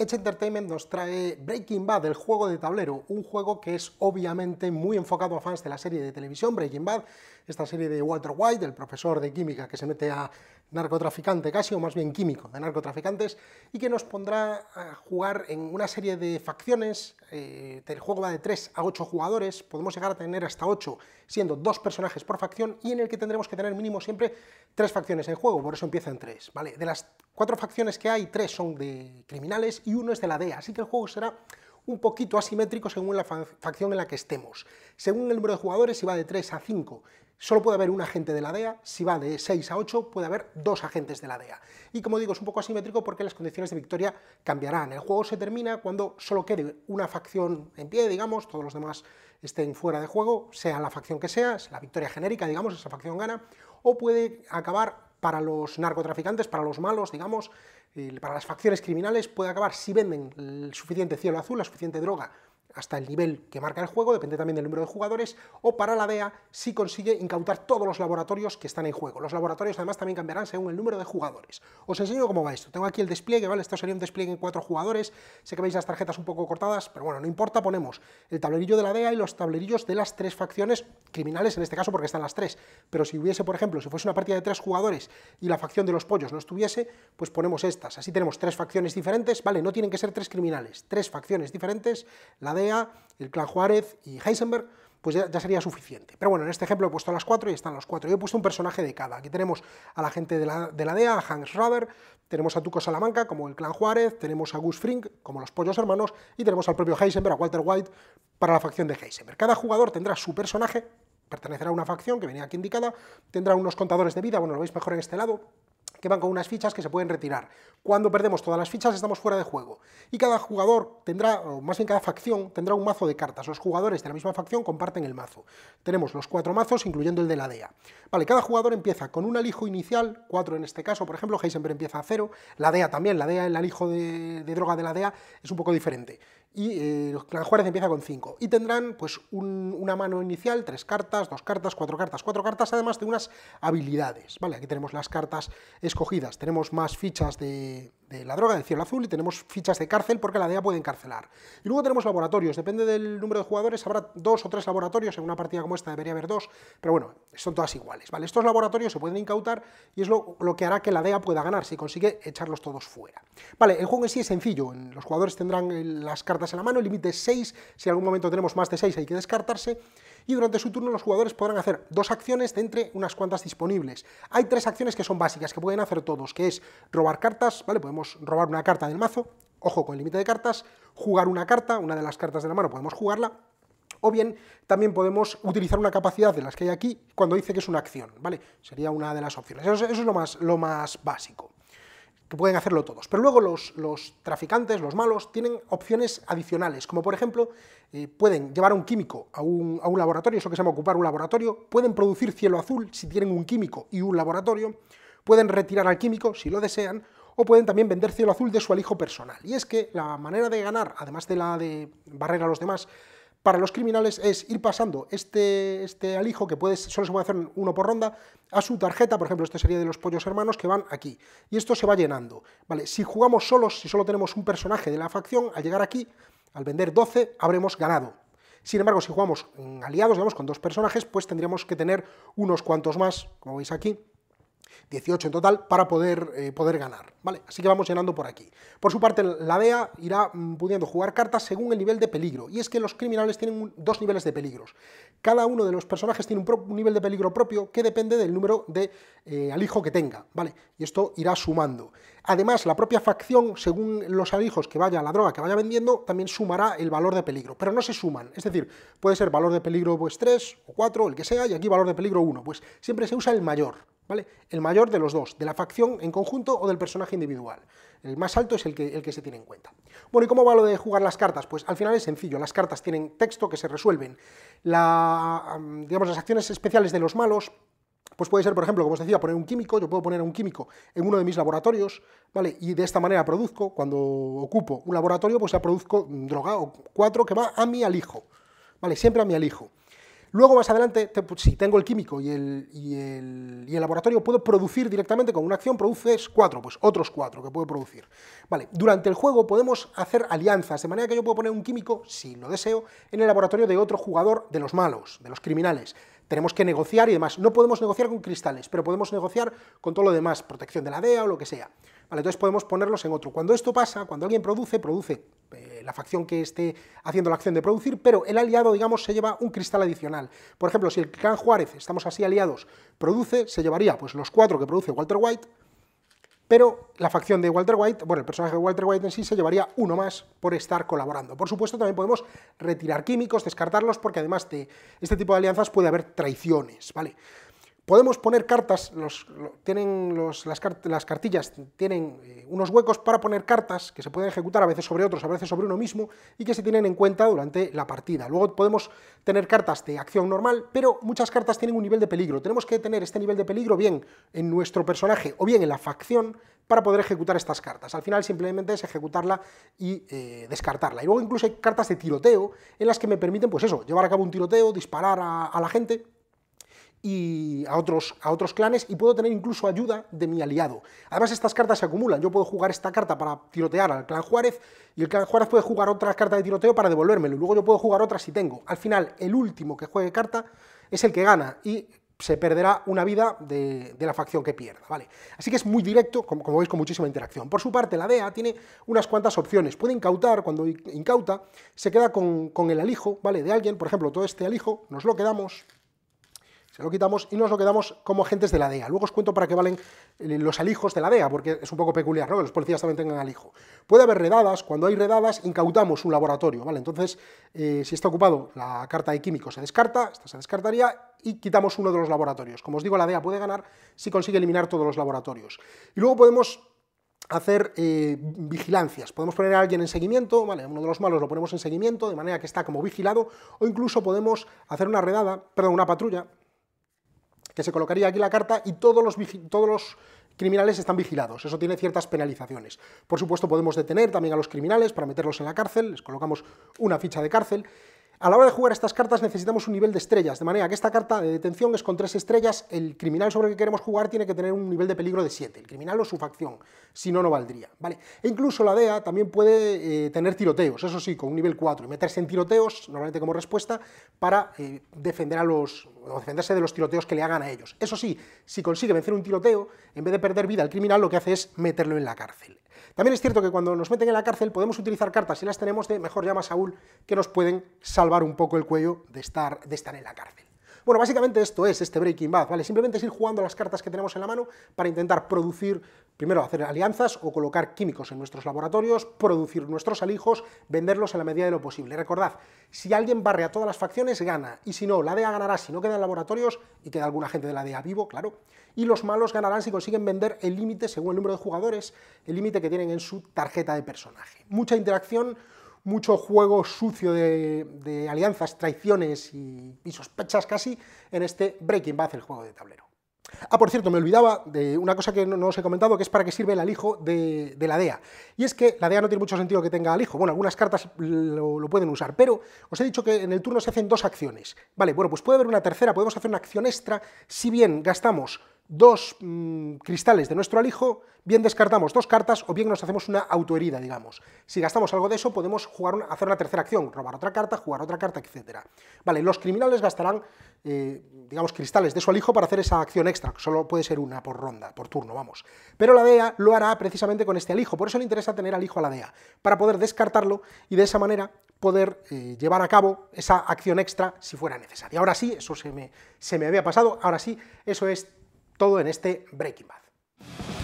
Edge Entertainment nos trae Breaking Bad, el juego de tablero, un juego que es obviamente muy enfocado a fans de la serie de televisión Breaking Bad, esta serie de Walter White, el profesor de química que se mete a narcotraficante casi, o más bien químico de narcotraficantes, y que nos pondrá a jugar en una serie de facciones, eh, el juego va de 3 a 8 jugadores, podemos llegar a tener hasta 8, siendo dos personajes por facción, y en el que tendremos que tener mínimo siempre tres facciones en juego, por eso empieza en 3, ¿vale? De las cuatro facciones que hay, tres son de criminales y uno es de la DEA, así que el juego será un poquito asimétrico según la facción en la que estemos. Según el número de jugadores, si va de 3 a 5, solo puede haber un agente de la DEA, si va de 6 a 8 puede haber dos agentes de la DEA. Y como digo, es un poco asimétrico porque las condiciones de victoria cambiarán. El juego se termina cuando solo quede una facción en pie, digamos, todos los demás estén fuera de juego, sea la facción que sea, es la victoria genérica, digamos, esa facción gana, o puede acabar para los narcotraficantes, para los malos, digamos, para las facciones criminales puede acabar si venden el suficiente cielo azul, la suficiente droga hasta el nivel que marca el juego, depende también del número de jugadores, o para la DEA si consigue incautar todos los laboratorios que están en juego. Los laboratorios además también cambiarán según el número de jugadores. Os enseño cómo va esto. Tengo aquí el despliegue, ¿vale? Esto sería un despliegue en cuatro jugadores. Sé que veis las tarjetas un poco cortadas, pero bueno, no importa, ponemos el tablerillo de la DEA y los tablerillos de las tres facciones criminales, en este caso porque están las tres. Pero si hubiese, por ejemplo, si fuese una partida de tres jugadores y la facción de los pollos no estuviese, pues ponemos estas. Así tenemos tres facciones diferentes, ¿vale? No tienen que ser tres criminales, tres facciones diferentes, la el clan Juárez y Heisenberg, pues ya, sería suficiente. Pero bueno, en este ejemplo he puesto las cuatro y están los cuatro. Yo he puesto un personaje de cada. Aquí tenemos a la gente de la, de DEA, a Hans Rader tenemos a Tuco Salamanca como el clan Juárez, tenemos a Gus Frink como los pollos hermanos y tenemos al propio Heisenberg, a Walter White, para la facción de Heisenberg. Cada jugador tendrá su personaje, pertenecerá a una facción que venía aquí indicada, tendrá unos contadores de vida, bueno, lo veis mejor en este lado, que van con unas fichas que se pueden retirar. Cuando perdemos todas las fichas estamos fuera de juego. Y cada jugador tendrá, o más bien cada facción, tendrá un mazo de cartas. Los jugadores de la misma facción comparten el mazo. Tenemos los cuatro mazos, incluyendo el de la DEA. Vale, cada jugador empieza con un alijo inicial, cuatro en este caso, por ejemplo, Heisenberg empieza a cero, la DEA también, la DEA, el alijo de, de droga de la DEA es un poco diferente y eh, los Juárez empieza con 5. Y tendrán pues una mano inicial, tres cartas, dos cartas, cuatro cartas, cuatro cartas, además de unas habilidades. ¿vale? Aquí tenemos las cartas escogidas, tenemos más fichas de, de la droga del Cielo Azul y tenemos fichas de cárcel porque la DEA puede encarcelar. Y luego tenemos laboratorios, depende del número de jugadores, habrá dos o tres laboratorios, en una partida como esta debería haber dos, pero bueno, son todas iguales, ¿vale? Estos laboratorios se pueden incautar y es lo, lo que hará que la DEA pueda ganar, si consigue echarlos todos fuera. Vale, el juego en sí es sencillo, los jugadores tendrán las cartas en la mano, el límite es 6, si en algún momento tenemos más de 6 hay que descartarse, y durante su turno los jugadores podrán hacer dos acciones de entre unas cuantas disponibles. Hay tres acciones que son básicas, que pueden hacer todos, que es robar cartas, ¿vale? Podemos robar una carta del mazo, ojo con el límite de cartas, jugar una carta, una de las cartas de la mano podemos jugarla, o bien también podemos utilizar una capacidad de las que hay aquí cuando dice que es una acción, ¿vale? Sería una de las opciones. Eso, es lo más, lo más básico que pueden hacerlo todos. Pero luego los, los traficantes, los malos, tienen opciones adicionales, como por ejemplo, eh, pueden llevar un químico a un, a un laboratorio, eso que se llama ocupar un laboratorio, pueden producir cielo azul si tienen un químico y un laboratorio, pueden retirar al químico si lo desean, o pueden también vender cielo azul de su alijo personal. Y es que la manera de ganar, además de la de barrer a los demás, para los criminales es ir pasando este, este alijo, que solo se puede hacer uno por ronda, a su tarjeta, por ejemplo, este sería de los pollos hermanos, que van aquí. Y esto se va llenando. Vale, si jugamos solos, si solo tenemos un personaje de la facción, al llegar aquí, al vender 12, habremos ganado. Sin embargo, si jugamos aliados, digamos, con dos personajes, pues tendríamos que tener unos cuantos más, como veis aquí, 18 en total, para poder, eh, poder ganar, ¿vale? Así que vamos llenando por aquí. Por su parte, la DEA irá mm, pudiendo jugar cartas según el nivel de peligro, y es que los criminales tienen dos niveles de peligros. Cada uno de los personajes tiene un, nivel de peligro propio que depende del número de eh, alijo que tenga, ¿vale? Y esto irá sumando. Además, la propia facción, según los alijos que vaya, la droga que vaya vendiendo, también sumará el valor de peligro, pero no se suman. Es decir, puede ser valor de peligro 3 pues, o 4, el que sea, y aquí valor de peligro 1. Pues siempre se usa el mayor, ¿vale? El mayor de los dos, de la facción en conjunto o del personaje individual. El más alto es el que, el que se tiene en cuenta. Bueno, ¿y cómo va lo de jugar las cartas? Pues al final es sencillo, las cartas tienen texto que se resuelven. digamos, las acciones especiales de los malos pues puede ser, por ejemplo, como os decía, poner un químico, yo puedo poner un químico en uno de mis laboratorios, ¿vale? Y de esta manera produzco, cuando ocupo un laboratorio, pues ya produzco droga o cuatro que va a mi alijo, ¿vale? Siempre a mi alijo. Luego, más adelante, pues, si tengo el químico y el, y, el, y el, laboratorio, puedo producir directamente con una acción, produces cuatro, pues otros cuatro que puedo producir. Vale, durante el juego podemos hacer alianzas, de manera que yo puedo poner un químico, si lo deseo, en el laboratorio de otro jugador de los malos, de los criminales tenemos que negociar y demás. No podemos negociar con cristales, pero podemos negociar con todo lo demás, protección de la DEA o lo que sea. entonces podemos ponerlos en otro. Cuando esto pasa, cuando alguien produce, produce eh, la facción que esté haciendo la acción de producir, pero el aliado, digamos, se lleva un cristal adicional. Por ejemplo, si el can Juárez, estamos así aliados, produce, se llevaría pues los cuatro que produce Walter White, pero la facción de Walter White, bueno, el personaje de Walter White en sí se llevaría uno más por estar colaborando. Por supuesto, también podemos retirar químicos, descartarlos, porque además de este tipo de alianzas puede haber traiciones, ¿vale? podemos poner cartas, tienen las, cartillas tienen eh, unos huecos para poner cartas que se pueden ejecutar a veces sobre otros, a veces sobre uno mismo y que se tienen en cuenta durante la partida. Luego podemos tener cartas de acción normal, pero muchas cartas tienen un nivel de peligro. Tenemos que tener este nivel de peligro bien en nuestro personaje o bien en la facción para poder ejecutar estas cartas. Al final simplemente es ejecutarla y eh, descartarla. Y luego incluso hay cartas de tiroteo en las que me permiten, pues eso, llevar a cabo un tiroteo, disparar a la gente y a otros, a otros clanes y puedo tener incluso ayuda de mi aliado. Además estas cartas se acumulan, yo puedo jugar esta carta para tirotear al clan Juárez y el clan Juárez puede jugar otra carta de tiroteo para devolvérmelo luego yo puedo jugar otra si tengo. Al final el último que juegue carta es el que gana y se perderá una vida de, la facción que pierda, ¿vale? Así que es muy directo, como, veis, con muchísima interacción. Por su parte, la DEA tiene unas cuantas opciones. Puede incautar, cuando incauta, se queda con, con el alijo, ¿vale? De alguien, por ejemplo, todo este alijo, nos lo quedamos, se lo quitamos y nos lo quedamos como agentes de la DEA. Luego os cuento para qué valen eh, los alijos de la DEA, porque es un poco peculiar, ¿no? Que los policías también tengan alijo. Puede haber redadas, cuando hay redadas incautamos un laboratorio, ¿vale? Entonces, eh, si está ocupado la carta de químico se descarta, esta se descartaría y quitamos uno de los laboratorios. Como os digo, la DEA puede ganar si consigue eliminar todos los laboratorios. Y luego podemos hacer eh, vigilancias. Podemos poner a alguien en seguimiento, ¿vale? uno de los malos lo ponemos en seguimiento, de manera que está como vigilado, o incluso podemos hacer una redada, perdón, una patrulla, que se colocaría aquí la carta y todos los, todos los criminales están vigilados, eso tiene ciertas penalizaciones. Por supuesto podemos detener también a los criminales para meterlos en la cárcel, les colocamos una ficha de cárcel, a la hora de jugar estas cartas necesitamos un nivel de estrellas, de manera que esta carta de detención es con tres estrellas, el criminal sobre el que queremos jugar tiene que tener un nivel de peligro de 7, el criminal o su facción, si no, no valdría, ¿vale? E incluso la DEA también puede eh, tener tiroteos, eso sí, con un nivel 4, y meterse en tiroteos, normalmente como respuesta, para eh, defender a los, defenderse de los tiroteos que le hagan a ellos. Eso sí, si consigue vencer un tiroteo, en vez de perder vida al criminal, lo que hace es meterlo en la cárcel. También es cierto que cuando nos meten en la cárcel podemos utilizar cartas, si las tenemos, de mejor llama Saúl, que nos pueden salvar un poco el cuello de estar, de estar en la cárcel. Bueno, básicamente esto es este Breaking Bad, ¿vale? Simplemente es ir jugando las cartas que tenemos en la mano para intentar producir, primero hacer alianzas o colocar químicos en nuestros laboratorios, producir nuestros alijos, venderlos en la medida de lo posible. Recordad, si alguien barre a todas las facciones, gana, y si no, la DEA ganará si no quedan laboratorios, y queda alguna gente de la DEA vivo, claro, y los malos ganarán si consiguen vender el límite según el número de jugadores, el límite que tienen en su tarjeta de personaje. Mucha interacción mucho juego sucio de, alianzas, traiciones y, sospechas casi en este Breaking Bad, el juego de tablero. Ah, por cierto, me olvidaba de una cosa que no, os he comentado, que es para qué sirve el alijo de, la DEA. Y es que la DEA no tiene mucho sentido que tenga alijo. Bueno, algunas cartas lo, lo, pueden usar, pero os he dicho que en el turno se hacen dos acciones. Vale, bueno, pues puede haber una tercera, podemos hacer una acción extra, si bien gastamos dos mm, cristales de nuestro alijo, bien descartamos dos cartas o bien nos hacemos una autoherida, digamos. Si gastamos algo de eso, podemos jugar hacer una tercera acción, robar otra carta, jugar otra carta, etc. Vale, los criminales gastarán, eh, digamos, cristales de su alijo para hacer esa acción extra, que solo puede ser una por ronda, por turno, vamos. Pero la DEA lo hará precisamente con este alijo, por eso le interesa tener alijo a la DEA, para poder descartarlo y de esa manera poder eh, llevar a cabo esa acción extra si fuera necesaria. Ahora sí, eso se se me había pasado, ahora sí, eso es todo en este Breaking Bad.